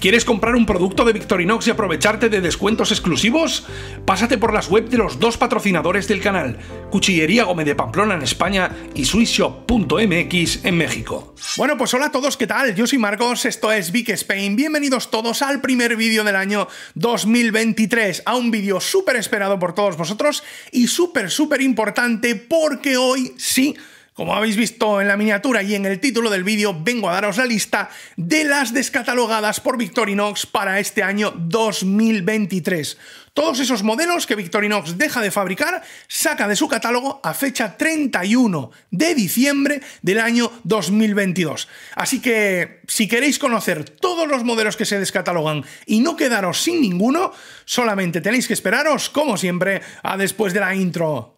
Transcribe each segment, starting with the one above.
¿Quieres comprar un producto de Victorinox y aprovecharte de descuentos exclusivos? Pásate por las webs de los dos patrocinadores del canal, Cuchillería Gómez de Pamplona en España y SwissShop.mx en México. Bueno, pues hola a todos, ¿qué tal? Yo soy Marcos, esto es Vic Spain. Bienvenidos todos al primer vídeo del año 2023, a un vídeo súper esperado por todos vosotros y súper, súper importante porque hoy sí como habéis visto en la miniatura y en el título del vídeo, vengo a daros la lista de las descatalogadas por Victorinox para este año 2023. Todos esos modelos que Victorinox deja de fabricar, saca de su catálogo a fecha 31 de diciembre del año 2022. Así que si queréis conocer todos los modelos que se descatalogan y no quedaros sin ninguno, solamente tenéis que esperaros, como siempre, a después de la intro.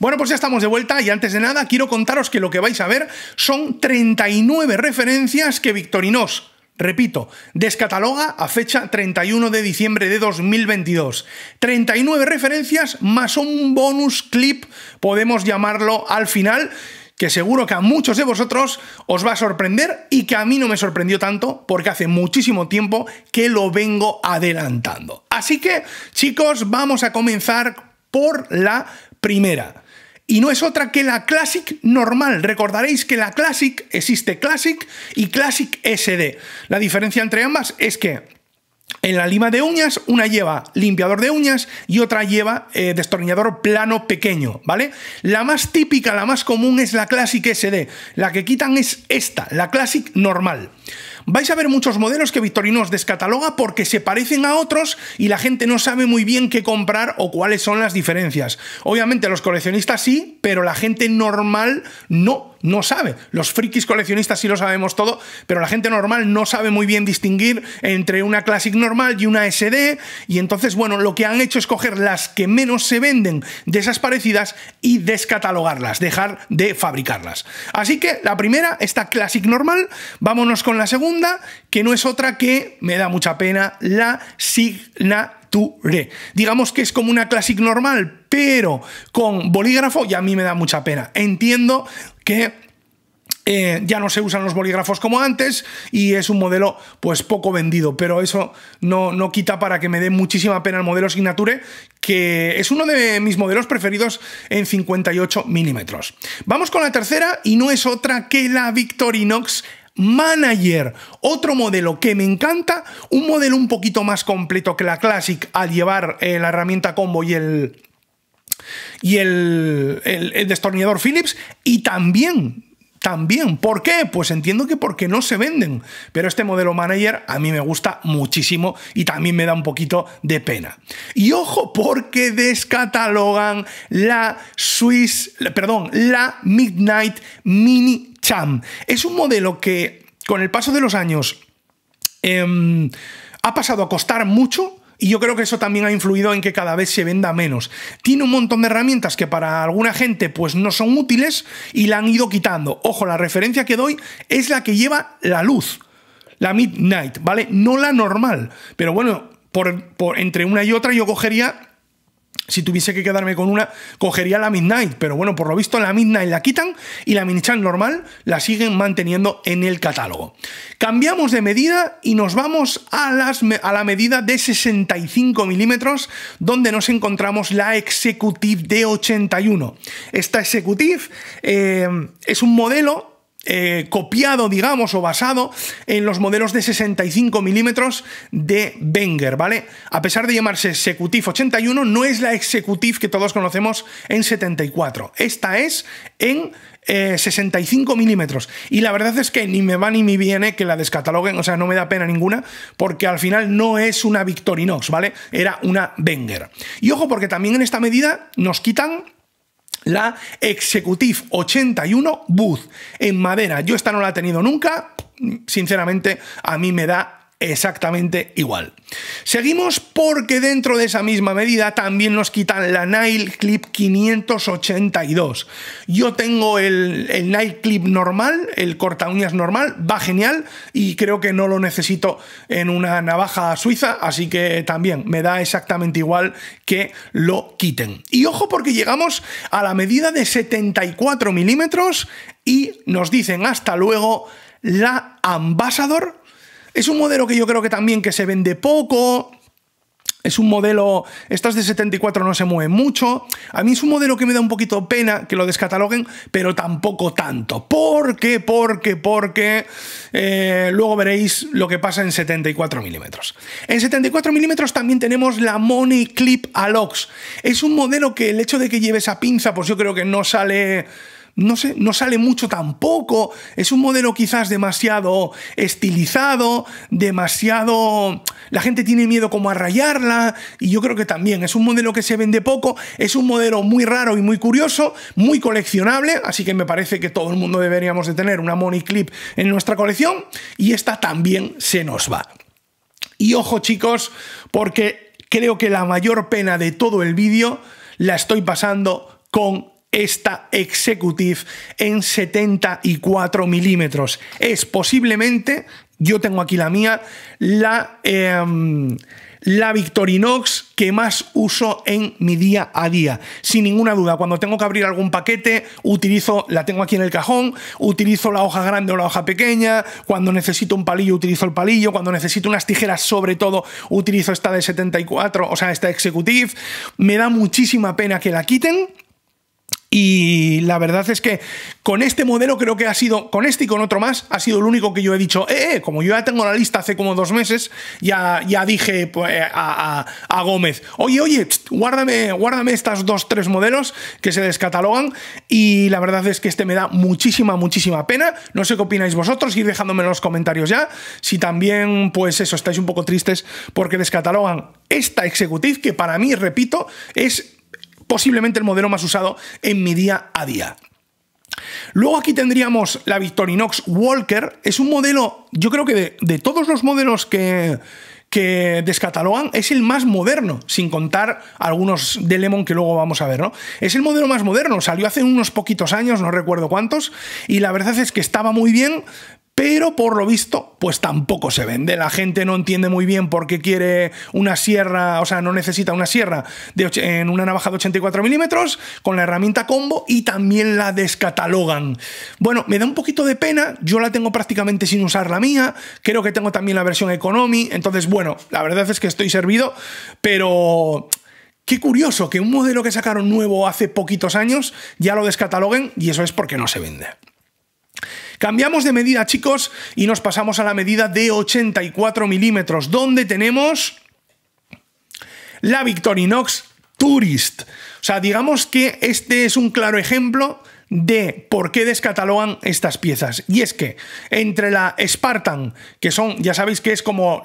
Bueno, pues ya estamos de vuelta y antes de nada quiero contaros que lo que vais a ver son 39 referencias que Victorinos, repito, descataloga a fecha 31 de diciembre de 2022. 39 referencias más un bonus clip, podemos llamarlo al final, que seguro que a muchos de vosotros os va a sorprender y que a mí no me sorprendió tanto porque hace muchísimo tiempo que lo vengo adelantando. Así que, chicos, vamos a comenzar por la primera y no es otra que la Classic normal. Recordaréis que la Classic existe Classic y Classic SD. La diferencia entre ambas es que en la lima de uñas, una lleva limpiador de uñas y otra lleva eh, destornillador plano pequeño, ¿vale? La más típica, la más común es la Classic SD. La que quitan es esta, la Classic normal. Vais a ver muchos modelos que Victorinox descataloga porque se parecen a otros y la gente no sabe muy bien qué comprar o cuáles son las diferencias. Obviamente los coleccionistas sí, pero la gente normal no no sabe. Los frikis coleccionistas sí lo sabemos todo, pero la gente normal no sabe muy bien distinguir entre una Classic normal y una SD. Y entonces, bueno, lo que han hecho es coger las que menos se venden de esas parecidas y descatalogarlas, dejar de fabricarlas. Así que la primera, esta Classic normal, vámonos con la segunda, que no es otra que, me da mucha pena, la Signa le. Digamos que es como una Classic normal, pero con bolígrafo y a mí me da mucha pena. Entiendo que eh, ya no se usan los bolígrafos como antes y es un modelo pues poco vendido, pero eso no, no quita para que me dé muchísima pena el modelo Signature, que es uno de mis modelos preferidos en 58 milímetros. Vamos con la tercera y no es otra que la Victorinox Manager, otro modelo que me encanta, un modelo un poquito más completo que la Classic al llevar eh, la herramienta combo y el, y el, el destornillador Philips y también también. ¿Por qué? Pues entiendo que porque no se venden. Pero este modelo manager a mí me gusta muchísimo y también me da un poquito de pena. Y ojo, porque descatalogan la Swiss, perdón, la Midnight Mini Cham. Es un modelo que con el paso de los años em, ha pasado a costar mucho. Y yo creo que eso también ha influido en que cada vez se venda menos. Tiene un montón de herramientas que para alguna gente pues no son útiles y la han ido quitando. Ojo, la referencia que doy es la que lleva la luz, la Midnight, ¿vale? No la normal. Pero bueno, por entre una y otra yo cogería si tuviese que quedarme con una, cogería la Midnight, pero bueno, por lo visto la Midnight la quitan y la Chan normal la siguen manteniendo en el catálogo. Cambiamos de medida y nos vamos a, la medida de 65 milímetros, donde nos encontramos la Executive D81. Esta Executive eh, es un modelo eh, copiado, digamos, o basado en los modelos de 65 milímetros de Wenger, ¿vale? A pesar de llamarse Executive 81, no es la Executive que todos conocemos en 74. Esta es en 65 eh, milímetros. Y la verdad es que ni me va ni me viene que la descataloguen, o sea, no me da pena ninguna, porque al final no es una Victorinox, ¿vale? Era una Wenger. Y ojo, porque también en esta medida nos quitan la Executive 81 Booth en madera. Yo esta no la he tenido nunca. Sinceramente, a mí me da exactamente igual. Seguimos porque dentro de esa misma medida también nos quitan la Nile Clip 582. Yo tengo el, el Nile Clip normal, el corta uñas normal, va genial y creo que no lo necesito en una navaja suiza, así que también me da exactamente igual que lo quiten. Y ojo porque llegamos a la medida de 74 milímetros y nos dicen hasta luego la Ambassador es un modelo que yo creo que también que se vende poco. Es un modelo, estas de 74 no se mueven mucho. A mí es un modelo que me da un poquito pena que lo descataloguen, pero tampoco tanto. Porque, porque, porque eh, luego veréis lo que pasa en 74 milímetros. En 74 milímetros también tenemos la Money Clip Alox. Es un modelo que el hecho de que lleve esa pinza, pues yo creo que no sale no, sé, no sale mucho tampoco. Es un modelo quizás demasiado estilizado, demasiado... La gente tiene miedo como a rayarla y yo creo que también es un modelo que se vende poco, es un modelo muy raro y muy curioso, muy coleccionable, así que me parece que todo el mundo deberíamos de tener una Money Clip en nuestra colección y esta también se nos va. Y ojo chicos, porque creo que la mayor pena de todo el vídeo la estoy pasando con esta Executive en 74 milímetros. Es posiblemente, yo tengo aquí la mía, la, em, la Victorinox que más uso en mi día a día. Sin ninguna duda, cuando tengo que abrir algún paquete, utilizo, la tengo aquí en el cajón, utilizo la hoja grande o la hoja pequeña, cuando necesito un palillo utilizo el palillo, cuando necesito unas tijeras sobre todo utilizo esta de 74, o sea, esta Executive. Me da muchísima pena que la quiten y la verdad es que con este modelo creo que ha sido, con este y con otro más, ha sido el único que yo he dicho, eh, eh como yo ya tengo la lista hace como dos meses, ya, ya dije pues, eh, a, Gómez, oye, oye, guárdame, guárdame estas dos, tres modelos que se descatalogan y la verdad es que este me da muchísima, muchísima pena. No sé qué opináis vosotros, ir dejándome en los comentarios ya. Si también, pues eso, estáis un poco tristes porque descatalogan esta Executive, que para mí, repito, es posiblemente el modelo más usado en mi día a día. Luego aquí tendríamos la Victorinox Walker. Es un modelo, yo creo que de, todos los modelos que, que descatalogan es el más moderno, sin contar algunos de Lemon que luego vamos a ver, ¿no? Es el modelo más moderno, salió hace unos poquitos años, no recuerdo cuántos, y la verdad es que estaba muy bien, pero por lo visto, pues tampoco se vende. La gente no entiende muy bien por qué quiere una sierra, o sea, no necesita una sierra de, en una navaja de 84 milímetros con la herramienta combo y también la descatalogan. Bueno, me da un poquito de pena, yo la tengo prácticamente sin usar la mía, creo que tengo también la versión Economy, entonces bueno, la verdad es que estoy servido, pero Qué curioso que un modelo que sacaron nuevo hace poquitos años ya lo descataloguen y eso es porque no se vende. Cambiamos de medida, chicos, y nos pasamos a la medida de 84 milímetros, donde tenemos la Victorinox Tourist. O sea, digamos que este es un claro ejemplo de por qué descatalogan estas piezas. Y es que entre la Spartan, que son, ya sabéis que es como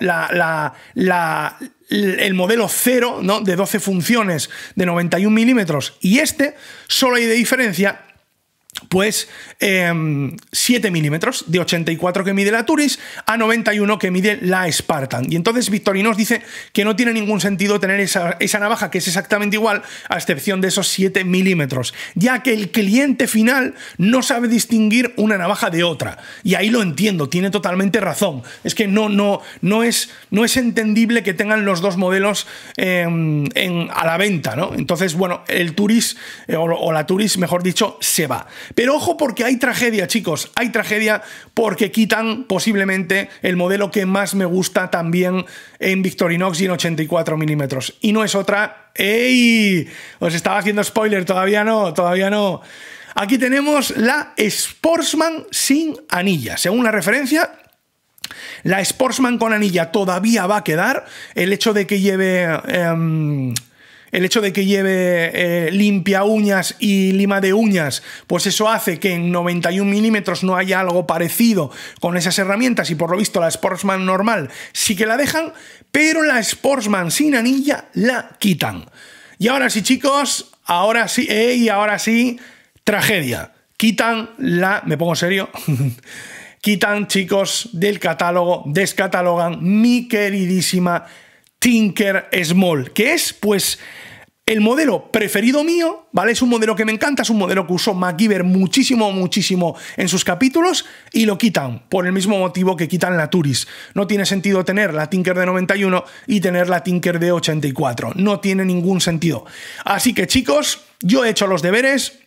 el modelo 0, ¿no? De 12 funciones de 91 milímetros y este, solo hay de diferencia pues 7 em, milímetros, de 84 que mide la Turis a 91 que mide la Spartan. Y entonces Victorinos dice que no tiene ningún sentido tener esa, navaja que es exactamente igual, a excepción de esos 7 milímetros, ya que el cliente final no sabe distinguir una navaja de otra. Y ahí lo entiendo, tiene totalmente razón. Es que no, no, no, es, no es entendible que tengan los dos modelos em, a la venta, ¿no? Entonces, bueno, el Turis, eh, o, o la Turis, mejor dicho, se va. Pero ojo porque hay tragedia, chicos, hay tragedia porque quitan posiblemente el modelo que más me gusta también en Victorinox y en 84 milímetros. Y no es otra... ¡Ey! Os estaba haciendo spoiler, todavía no, todavía no. Aquí tenemos la Sportsman sin anilla. Según la referencia, la Sportsman con anilla todavía va a quedar. El hecho de que lleve... Em, el hecho de que lleve eh, limpia uñas y lima de uñas, pues eso hace que en 91 milímetros no haya algo parecido con esas herramientas y por lo visto la Sportsman normal sí que la dejan, pero la Sportsman sin anilla la quitan. Y ahora sí chicos, ahora sí, y ahora sí, tragedia. Quitan la... ¿Me pongo serio? quitan chicos del catálogo, descatalogan mi queridísima Tinker Small, que es pues el modelo preferido mío, ¿vale? Es un modelo que me encanta, es un modelo que usó MacGyver muchísimo, muchísimo en sus capítulos y lo quitan por el mismo motivo que quitan la Turis. No tiene sentido tener la Tinker de 91 y tener la Tinker de 84. No tiene ningún sentido. Así que chicos, yo he hecho los deberes.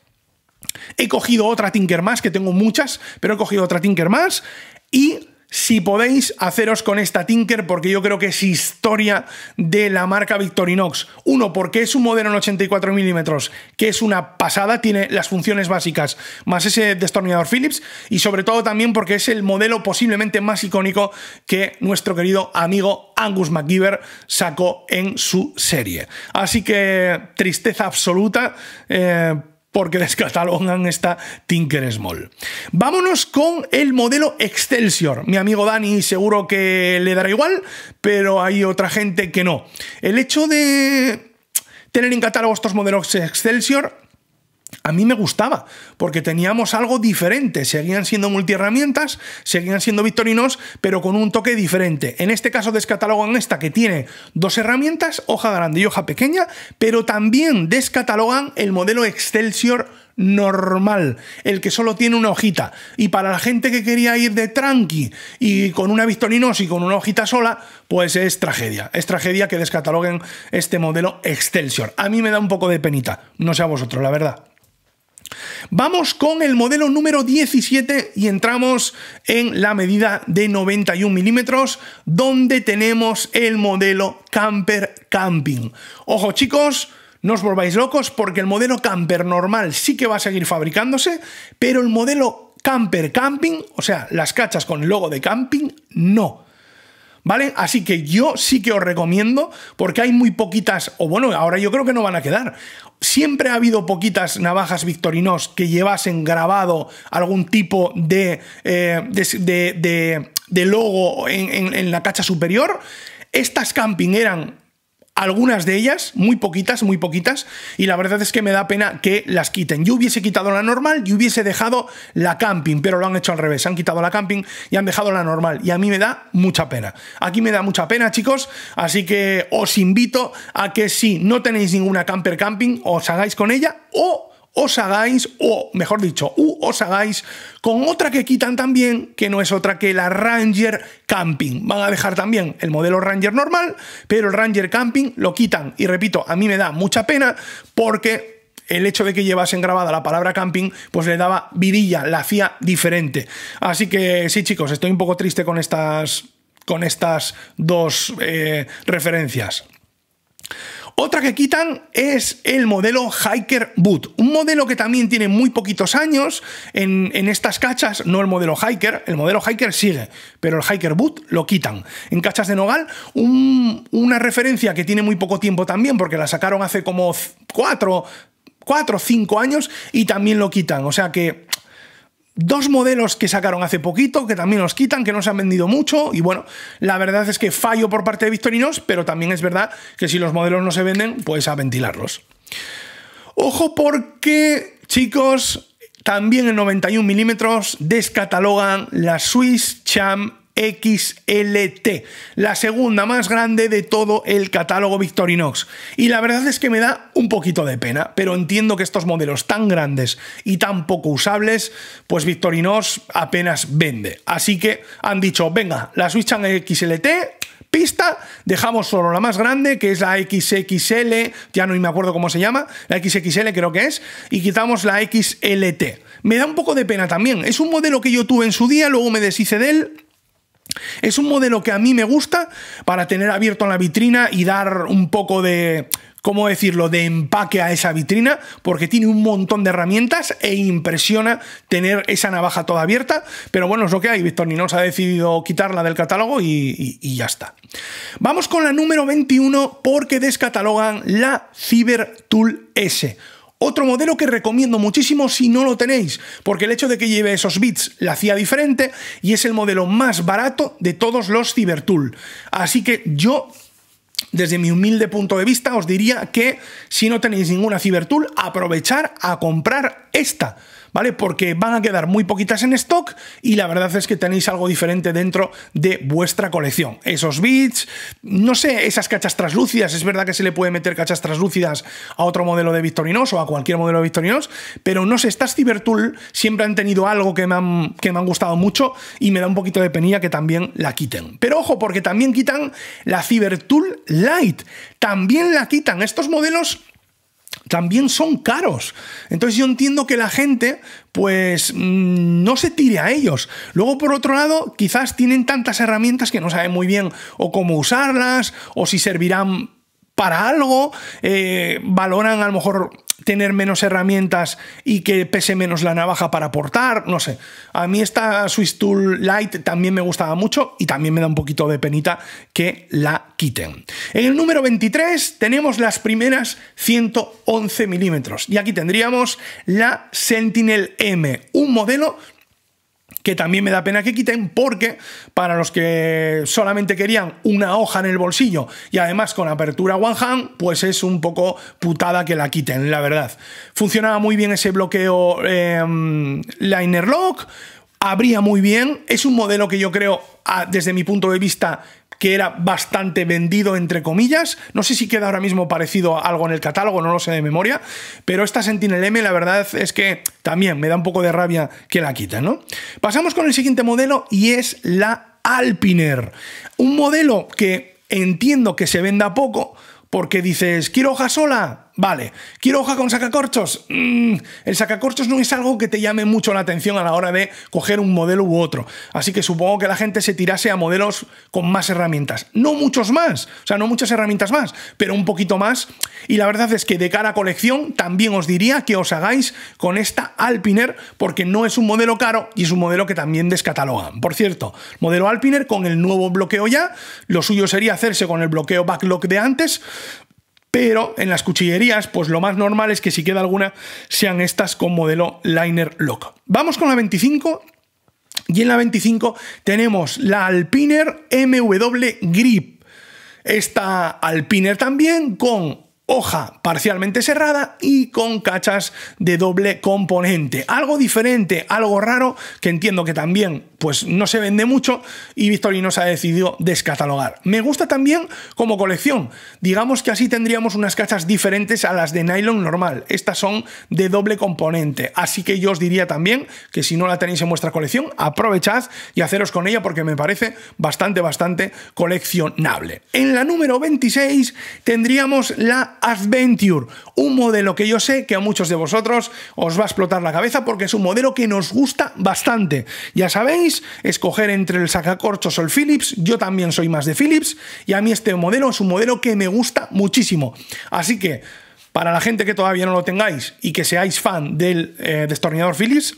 He cogido otra Tinker más, que tengo muchas, pero he cogido otra Tinker más y si podéis, haceros con esta Tinker porque yo creo que es historia de la marca Victorinox. Uno, porque es un modelo en 84 milímetros, que es una pasada, tiene las funciones básicas, más ese destornillador Philips, y sobre todo también porque es el modelo posiblemente más icónico que nuestro querido amigo Angus MacGyver sacó en su serie. Así que tristeza absoluta. Eh, porque descatalogan esta Tinker Small. Vámonos con el modelo Excelsior. Mi amigo Dani seguro que le dará igual, pero hay otra gente que no. El hecho de tener en catálogo estos modelos Excelsior a mí me gustaba, porque teníamos algo diferente. Seguían siendo multiherramientas, seguían siendo victorinos, pero con un toque diferente. En este caso descatalogan esta que tiene dos herramientas, hoja grande y hoja pequeña, pero también descatalogan el modelo Excelsior normal, el que solo tiene una hojita. Y para la gente que quería ir de tranqui y con una victorinos y con una hojita sola, pues es tragedia. Es tragedia que descataloguen este modelo Excelsior. A mí me da un poco de penita, no sé a vosotros, la verdad. Vamos con el modelo número 17 y entramos en la medida de 91 milímetros, donde tenemos el modelo Camper Camping. Ojo chicos, no os volváis locos porque el modelo camper normal sí que va a seguir fabricándose, pero el modelo camper camping, o sea, las cachas con el logo de camping, no. ¿Vale? Así que yo sí que os recomiendo, porque hay muy poquitas, o bueno, ahora yo creo que no van a quedar. Siempre ha habido poquitas navajas Victorinos que llevasen grabado algún tipo de, eh, de, de, logo en, en la cacha superior. Estas camping eran algunas de ellas, muy poquitas, muy poquitas, y la verdad es que me da pena que las quiten. Yo hubiese quitado la normal y hubiese dejado la camping, pero lo han hecho al revés, han quitado la camping y han dejado la normal, y a mí me da mucha pena. Aquí me da mucha pena, chicos, así que os invito a que si no tenéis ninguna camper camping, os hagáis con ella o os hagáis, o mejor dicho, os hagáis con otra que quitan también, que no es otra que la Ranger Camping. Van a dejar también el modelo Ranger normal, pero el Ranger Camping lo quitan. Y repito, a mí me da mucha pena porque el hecho de que llevasen grabada la palabra camping, pues le daba vidilla, la hacía diferente. Así que sí, chicos, estoy un poco triste con estas, con estas dos eh, referencias. Otra que quitan es el modelo Hiker Boot, un modelo que también tiene muy poquitos años en, estas cachas, no el modelo Hiker, el modelo Hiker sigue, pero el Hiker Boot lo quitan. En cachas de Nogal, una referencia que tiene muy poco tiempo también, porque la sacaron hace como 4 o 5 años y también lo quitan, o sea que Dos modelos que sacaron hace poquito, que también los quitan, que no se han vendido mucho. Y bueno, la verdad es que fallo por parte de Victorinos, pero también es verdad que si los modelos no se venden, pues a ventilarlos. Ojo porque, chicos, también en 91 milímetros descatalogan la Swiss Cham XLT, la segunda más grande de todo el catálogo Victorinox. Y la verdad es que me da un poquito de pena, pero entiendo que estos modelos tan grandes y tan poco usables, pues Victorinox apenas vende. Así que han dicho, venga, la Switchan XLT pista, dejamos solo la más grande, que es la XXL, ya no me acuerdo cómo se llama, la XXL creo que es, y quitamos la XLT. Me da un poco de pena también, es un modelo que yo tuve en su día, luego me deshice de él, es un modelo que a mí me gusta para tener abierto en la vitrina y dar un poco de, ¿cómo decirlo?, de empaque a esa vitrina, porque tiene un montón de herramientas e impresiona tener esa navaja toda abierta, pero bueno, es lo que hay, Víctor nos ha decidido quitarla del catálogo y, ya está. Vamos con la número 21 porque descatalogan la Cibertool S otro modelo que recomiendo muchísimo si no lo tenéis, porque el hecho de que lleve esos bits la hacía diferente y es el modelo más barato de todos los CiberTool. Así que yo desde mi humilde punto de vista, os diría que si no tenéis ninguna Cibertool, aprovechar a comprar esta. ¿vale? Porque van a quedar muy poquitas en stock y la verdad es que tenéis algo diferente dentro de vuestra colección. Esos bits, no sé, esas cachas translúcidas, es verdad que se le puede meter cachas translúcidas a otro modelo de Victorinos o a cualquier modelo de Victorinos, pero no sé, estas Cybertool siempre han tenido algo que me han, que me gustado mucho y me da un poquito de penilla que también la quiten. Pero ojo, porque también quitan la Cybertool Light también la quitan. Estos modelos también son caros. Entonces yo entiendo que la gente pues mm, no se tire a ellos. Luego por otro lado, quizás tienen tantas herramientas que no saben muy bien o cómo usarlas o si servirán para algo, eh, valoran a lo mejor tener menos herramientas y que pese menos la navaja para portar, no sé. A mí esta Swiss Tool Lite también me gustaba mucho y también me da un poquito de penita que la quiten. En el número 23 tenemos las primeras 111 milímetros y aquí tendríamos la Sentinel M, un modelo que también me da pena que quiten porque para los que solamente querían una hoja en el bolsillo y además con apertura one hand, pues es un poco putada que la quiten, la verdad. Funcionaba muy bien ese bloqueo em, liner lock, abría muy bien, es un modelo que yo creo, desde mi punto de vista, que era bastante vendido, entre comillas. No sé si queda ahora mismo parecido a algo en el catálogo, no lo sé de memoria, pero esta Sentinel M la verdad es que también me da un poco de rabia que la quitan, ¿no? Pasamos con el siguiente modelo y es la Alpiner. Un modelo que entiendo que se venda poco porque dices, quiero hoja sola, Vale. ¿Quiero hoja con sacacorchos? Mm, el sacacorchos no es algo que te llame mucho la atención a la hora de coger un modelo u otro. Así que supongo que la gente se tirase a modelos con más herramientas. No muchos más, o sea, no muchas herramientas más, pero un poquito más. Y la verdad es que de cara a colección también os diría que os hagáis con esta Alpiner porque no es un modelo caro y es un modelo que también descatalogan. Por cierto, modelo Alpiner con el nuevo bloqueo ya, lo suyo sería hacerse con el bloqueo backlog de antes pero en las cuchillerías, pues lo más normal es que si queda alguna, sean estas con modelo liner lock. Vamos con la 25 y en la 25 tenemos la Alpiner MW Grip. Esta Alpiner también con hoja parcialmente cerrada y con cachas de doble componente. Algo diferente, algo raro, que entiendo que también pues no se vende mucho y Victorinos ha decidido descatalogar. Me gusta también como colección. Digamos que así tendríamos unas cachas diferentes a las de nylon normal. Estas son de doble componente. Así que yo os diría también que si no la tenéis en vuestra colección, aprovechad y haceros con ella porque me parece bastante, bastante coleccionable. En la número 26 tendríamos la Adventure, un modelo que yo sé que a muchos de vosotros os va a explotar la cabeza porque es un modelo que nos gusta bastante. Ya sabéis, escoger entre el sacacorchos o el Philips, yo también soy más de Philips y a mí este modelo es un modelo que me gusta muchísimo. Así que, para la gente que todavía no lo tengáis y que seáis fan del eh, destornillador Philips,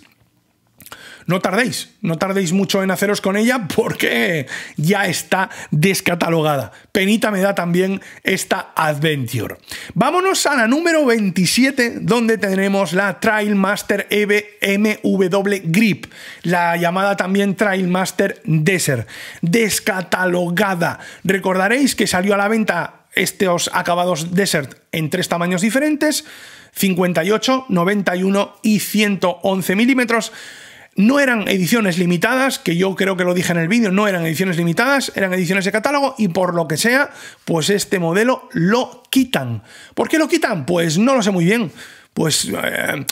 no tardéis, no tardéis mucho en haceros con ella porque ya está descatalogada. Penita me da también esta Adventure. Vámonos a la número 27 donde tenemos la Trailmaster EBMW Grip, la llamada también Trailmaster Desert, descatalogada. Recordaréis que salió a la venta estos acabados Desert en tres tamaños diferentes, 58, 91 y 111 milímetros. No eran ediciones limitadas, que yo creo que lo dije en el vídeo, no eran ediciones limitadas, eran ediciones de catálogo y por lo que sea, pues este modelo lo quitan. ¿Por qué lo quitan? Pues no lo sé muy bien. Pues... Eh,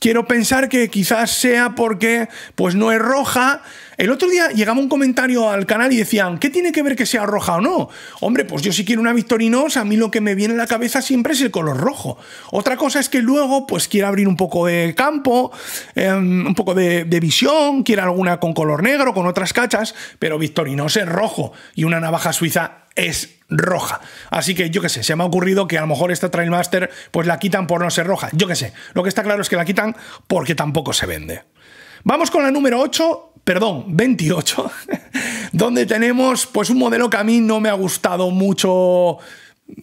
quiero pensar que quizás sea porque pues no es roja el otro día llegaba un comentario al canal y decían, ¿qué tiene que ver que sea roja o no? Hombre, pues yo si quiero una Victorinox, a mí lo que me viene a la cabeza siempre es el color rojo. Otra cosa es que luego, pues quiera abrir un poco de campo, em, un poco de, visión, quiera alguna con color negro, con otras cachas, pero Victorinox es rojo y una navaja suiza es roja. Así que yo qué sé, se me ha ocurrido que a lo mejor esta Trailmaster pues la quitan por no ser roja. Yo qué sé, lo que está claro es que la quitan porque tampoco se vende. Vamos con la número 8, perdón, 28, donde tenemos pues un modelo que a mí no me ha gustado mucho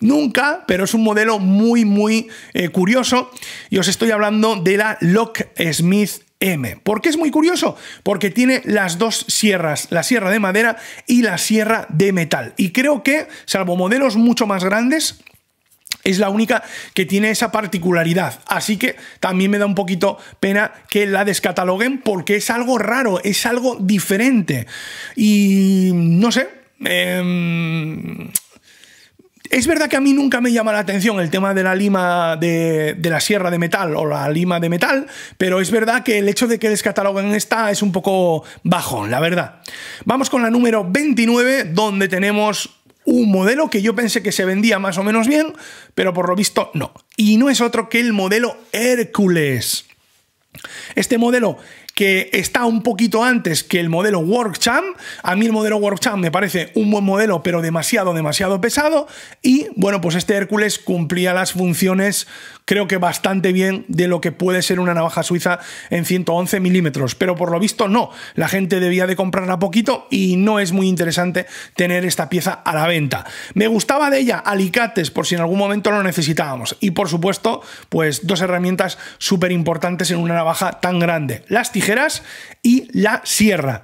nunca, pero es un modelo muy, muy eh, curioso. Y os estoy hablando de la Lock Smith M. ¿Por qué es muy curioso? Porque tiene las dos sierras, la sierra de madera y la sierra de metal. Y creo que, salvo modelos mucho más grandes, es la única que tiene esa particularidad. Así que también me da un poquito pena que la descataloguen porque es algo raro, es algo diferente. Y no sé. Em, es verdad que a mí nunca me llama la atención el tema de la lima de, la sierra de metal o la lima de metal, pero es verdad que el hecho de que descataloguen esta es un poco bajo, la verdad. Vamos con la número 29, donde tenemos un modelo que yo pensé que se vendía más o menos bien, pero por lo visto no. Y no es otro que el modelo Hércules. Este modelo que está un poquito antes que el modelo WorkChamp. A mí el modelo WorkChamp me parece un buen modelo, pero demasiado, demasiado pesado. Y bueno, pues este Hércules cumplía las funciones creo que bastante bien de lo que puede ser una navaja suiza en 111 milímetros. Pero por lo visto no, la gente debía de comprarla poquito y no es muy interesante tener esta pieza a la venta. Me gustaba de ella alicates por si en algún momento lo necesitábamos. Y por supuesto, pues dos herramientas súper importantes en una navaja tan grande. Las tijeras y la sierra.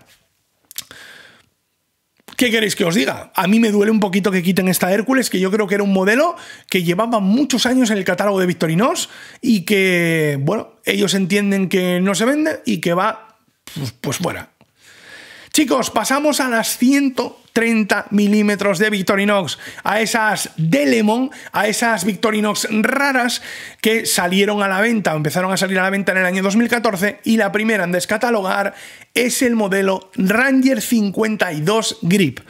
¿Qué queréis que os diga? A mí me duele un poquito que quiten esta Hércules, que yo creo que era un modelo que llevaba muchos años en el catálogo de Victorinos y que, bueno, ellos entienden que no se vende y que va, pues, pues fuera. Chicos, pasamos a las 100 30 milímetros de Victorinox, a esas D-Lemon, a esas Victorinox raras que salieron a la venta, empezaron a salir a la venta en el año 2014 y la primera en descatalogar es el modelo Ranger 52 Grip.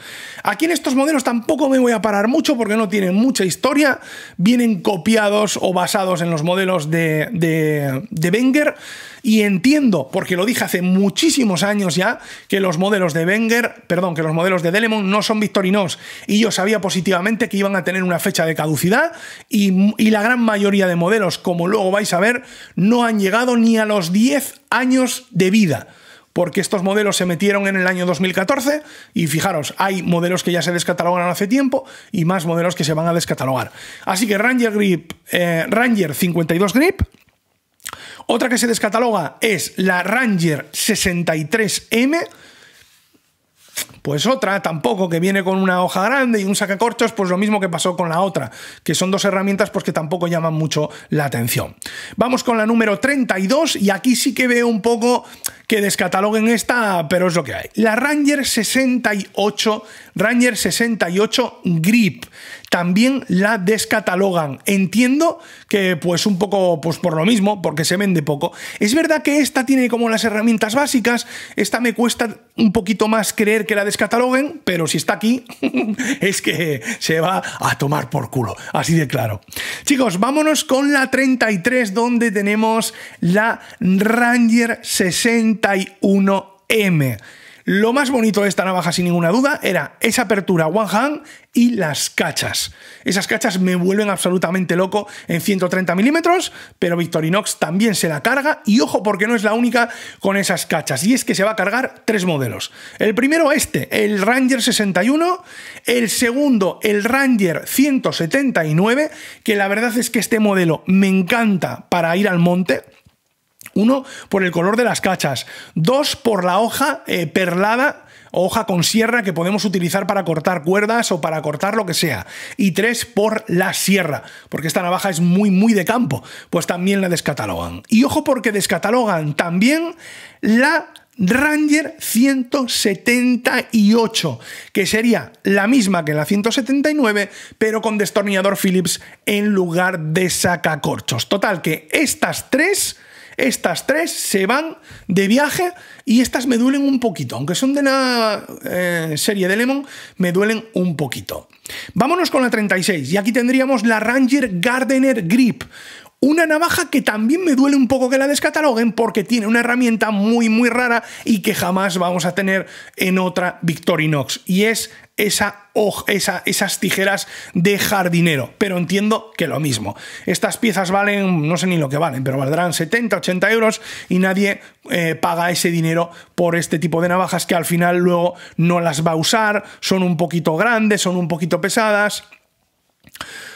Aquí en estos modelos tampoco me voy a parar mucho porque no tienen mucha historia, vienen copiados o basados en los modelos de, de, de Wenger. Y entiendo, porque lo dije hace muchísimos años ya, que los modelos de Wenger, perdón, que los modelos de Delemon no son victorinos. Y yo sabía positivamente que iban a tener una fecha de caducidad y, la gran mayoría de modelos, como luego vais a ver, no han llegado ni a los 10 años de vida porque estos modelos se metieron en el año 2014 y fijaros, hay modelos que ya se descatalogaron hace tiempo y más modelos que se van a descatalogar. Así que Ranger Grip, eh, Ranger 52 Grip, otra que se descataloga es la Ranger 63M. Pues otra, tampoco, que viene con una hoja grande y un sacacorchos, pues lo mismo que pasó con la otra, que son dos herramientas pues, que tampoco llaman mucho la atención. Vamos con la número 32 y aquí sí que veo un poco que descataloguen esta, pero es lo que hay. La Ranger 68, Ranger 68 Grip, también la descatalogan. Entiendo que pues un poco pues por lo mismo, porque se vende poco. Es verdad que esta tiene como las herramientas básicas, esta me cuesta un poquito más creer que la descataloguen, pero si está aquí es que se va a tomar por culo, así de claro. Chicos, vámonos con la 33 donde tenemos la Ranger 68 61M. Lo más bonito de esta navaja, sin ninguna duda, era esa apertura one hand y las cachas. Esas cachas me vuelven absolutamente loco en 130 milímetros, pero Victorinox también se la carga y ojo porque no es la única con esas cachas. Y es que se va a cargar tres modelos. El primero este, el Ranger 61. El segundo, el Ranger 179, que la verdad es que este modelo me encanta para ir al monte uno, por el color de las cachas. Dos, por la hoja eh, perlada hoja con sierra que podemos utilizar para cortar cuerdas o para cortar lo que sea. Y tres, por la sierra, porque esta navaja es muy, muy de campo, pues también la descatalogan. Y ojo porque descatalogan también la Ranger 178, que sería la misma que la 179, pero con destornillador Phillips en lugar de sacacorchos. Total, que estas tres estas tres se van de viaje y estas me duelen un poquito. Aunque son de la eh, serie de Lemon, me duelen un poquito. Vámonos con la 36 y aquí tendríamos la Ranger Gardener Grip. Una navaja que también me duele un poco que la descataloguen porque tiene una herramienta muy muy rara y que jamás vamos a tener en otra Victorinox y es esa, esa, esas tijeras de jardinero. Pero entiendo que lo mismo. Estas piezas valen, no sé ni lo que valen, pero valdrán 70, 80 euros y nadie eh, paga ese dinero por este tipo de navajas que al final luego no las va a usar, son un poquito grandes, son un poquito pesadas.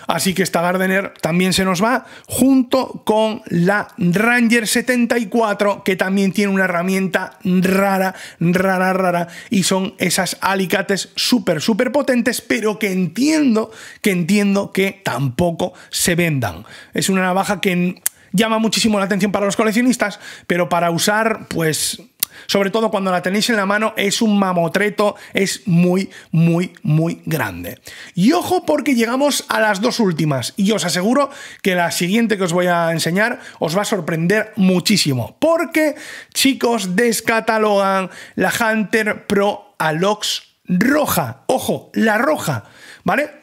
Así que esta Gardener también se nos va junto con la Ranger 74 que también tiene una herramienta rara, rara, rara y son esas alicates súper, súper potentes pero que entiendo, que entiendo que tampoco se vendan. Es una navaja que llama muchísimo la atención para los coleccionistas pero para usar pues sobre todo cuando la tenéis en la mano, es un mamotreto, es muy, muy, muy grande. Y ojo porque llegamos a las dos últimas y os aseguro que la siguiente que os voy a enseñar os va a sorprender muchísimo, porque chicos descatalogan la Hunter Pro Alox roja, ojo, la roja, ¿vale?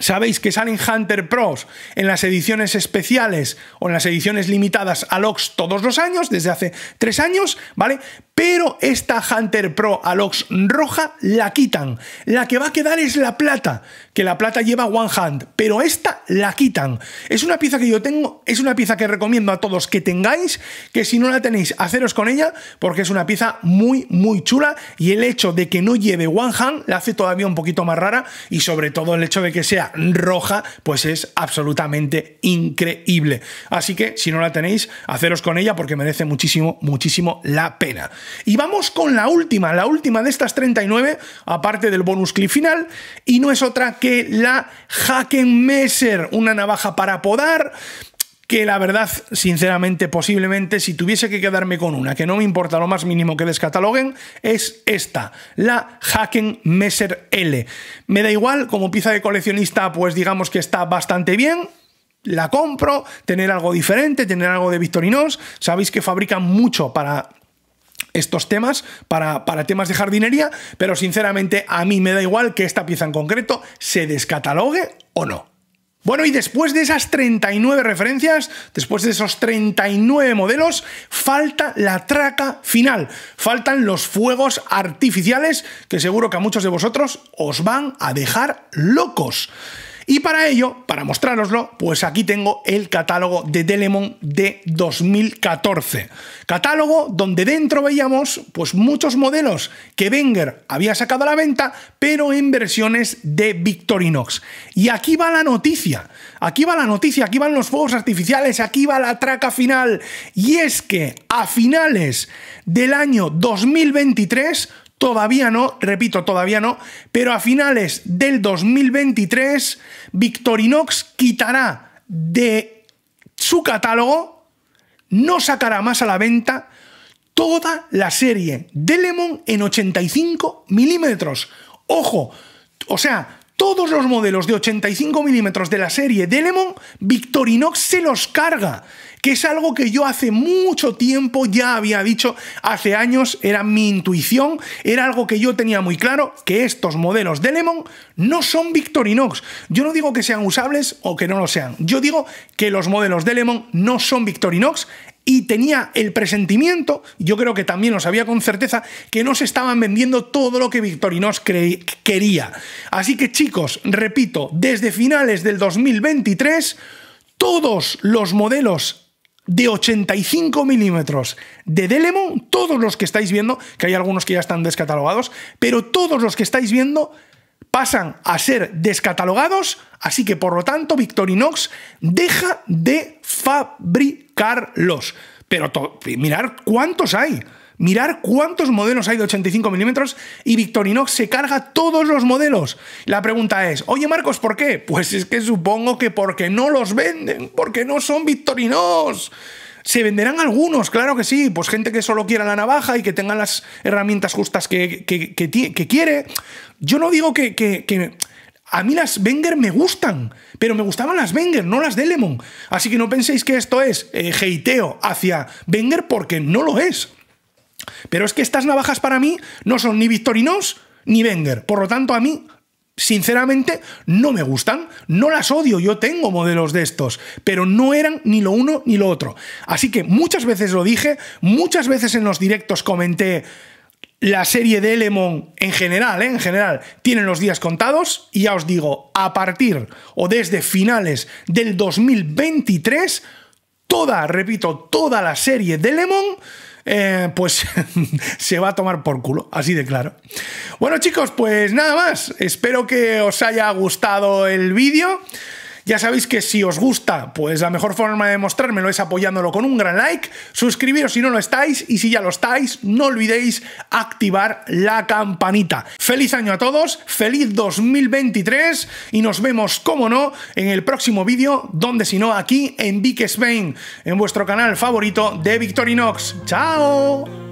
Sabéis que salen Hunter Pros en las ediciones especiales o en las ediciones limitadas Alox todos los años, desde hace tres años, ¿vale? Pero esta Hunter Pro Alox roja la quitan. La que va a quedar es la plata, la plata lleva One Hand, pero esta la quitan. Es una pieza que yo tengo, es una pieza que recomiendo a todos que tengáis, que si no la tenéis, haceros con ella, porque es una pieza muy, muy chula y el hecho de que no lleve One Hand la hace todavía un poquito más rara y sobre todo el hecho de que sea roja, pues es absolutamente increíble. Así que si no la tenéis, haceros con ella porque merece muchísimo, muchísimo la pena. Y vamos con la última, la última de estas 39, aparte del bonus clip final, y no es otra que la la Messer, una navaja para podar que la verdad, sinceramente, posiblemente, si tuviese que quedarme con una, que no me importa lo más mínimo que descataloguen, es esta, la Hacken Messer L. Me da igual, como pieza de coleccionista, pues digamos que está bastante bien, la compro, tener algo diferente, tener algo de Victorinos. Sabéis que fabrican mucho para estos temas para, para, temas de jardinería, pero sinceramente a mí me da igual que esta pieza en concreto se descatalogue o no. Bueno, y después de esas 39 referencias, después de esos 39 modelos, falta la traca final. Faltan los fuegos artificiales que seguro que a muchos de vosotros os van a dejar locos. Y para ello, para mostraroslo, pues aquí tengo el catálogo de Telemon de 2014. Catálogo donde dentro veíamos pues muchos modelos que Wenger había sacado a la venta, pero en versiones de Victorinox. Y aquí va la noticia, aquí va la noticia, aquí van los fuegos artificiales, aquí va la traca final. Y es que a finales del año 2023 Todavía no, repito, todavía no, pero a finales del 2023 Victorinox quitará de su catálogo, no sacará más a la venta toda la serie de Lemon en 85 milímetros. Ojo, o sea, todos los modelos de 85 milímetros de la serie D-Lemon, Victorinox se los carga, que es algo que yo hace mucho tiempo ya había dicho, hace años era mi intuición, era algo que yo tenía muy claro, que estos modelos de D-Lemon no son Victorinox. Yo no digo que sean usables o que no lo sean, yo digo que los modelos de D-Lemon no son Victorinox, y tenía el presentimiento, yo creo que también lo sabía con certeza, que no se estaban vendiendo todo lo que Victorinos quería. Así que chicos, repito, desde finales del 2023, todos los modelos de 85 milímetros de Delemon, todos los que estáis viendo, que hay algunos que ya están descatalogados, pero todos los que estáis viendo pasan a ser descatalogados, así que por lo tanto Victorinox deja de fabricarlos. Pero mirar cuántos hay. Mirar cuántos modelos hay de 85 milímetros y Victorinox se carga todos los modelos. La pregunta es, oye Marcos, ¿por qué? Pues es que supongo que porque no los venden, porque no son Victorinox. Se venderán algunos, claro que sí. Pues gente que solo quiera la navaja y que tenga las herramientas justas que, que, quiere. Yo no digo que, A mí las Wenger me gustan, pero me gustaban las Wenger, no las de Lemon. Así que no penséis que esto es geiteo eh, hacia Wenger porque no lo es. Pero es que estas navajas para mí no son ni Victorinos ni Wenger. Por lo tanto, a mí sinceramente, no me gustan, no las odio, yo tengo modelos de estos, pero no eran ni lo uno ni lo otro. Así que muchas veces lo dije, muchas veces en los directos comenté la serie de Lemon en general, ¿eh? en general, tienen los días contados y ya os digo, a partir o desde finales del 2023, toda, repito, toda la serie de Lemon eh, pues se va a tomar por culo, así de claro. Bueno chicos, pues nada más, espero que os haya gustado el vídeo. Ya sabéis que si os gusta, pues la mejor forma de mostrármelo es apoyándolo con un gran like, suscribiros si no lo estáis y si ya lo estáis, no olvidéis activar la campanita. Feliz año a todos, feliz 2023 y nos vemos, como no, en el próximo vídeo, donde si no, aquí en Big Spain, en vuestro canal favorito de Victorinox. ¡Chao!